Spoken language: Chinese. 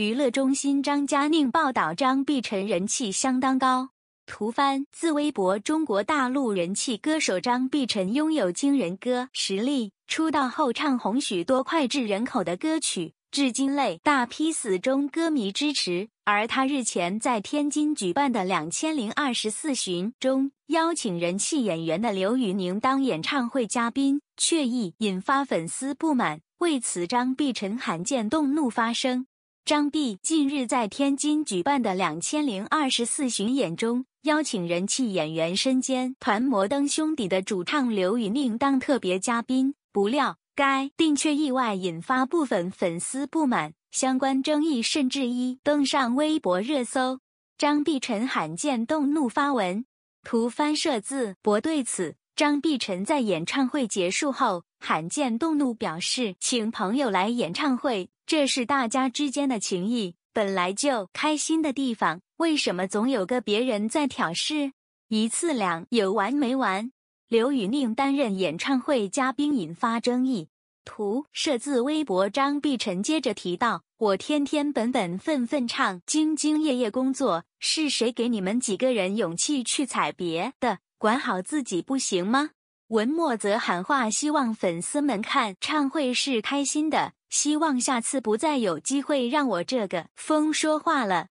娱乐中心张嘉宁报道：张碧晨人气相当高。图翻自微博。中国大陆人气歌手张碧晨拥有惊人歌实力，出道后唱红许多脍炙人口的歌曲，至今累大批死忠歌迷支持。而他日前在天津举办的两千零二十四巡中，邀请人气演员的刘宇宁当演唱会嘉宾，却意引发粉丝不满，为此张碧晨罕见动怒发声。张碧近日在天津举办的两千零二十四巡演中，邀请人气演员、身兼团摩登兄弟的主唱刘宇宁当特别嘉宾。不料该定却意外引发部分粉丝不满，相关争议甚至一登上微博热搜。张碧晨罕见动怒发文，图翻摄自博。对此，张碧晨在演唱会结束后。罕见动怒表示，请朋友来演唱会，这是大家之间的情谊，本来就开心的地方，为什么总有个别人在挑事？一次两，有完没完？刘宇宁担任演唱会嘉宾引发争议。图设自微博。张碧晨接着提到：“我天天本本分分唱，兢兢业业工作，是谁给你们几个人勇气去踩别的？管好自己不行吗？”文墨则喊话，希望粉丝们看唱会是开心的，希望下次不再有机会让我这个风说话了。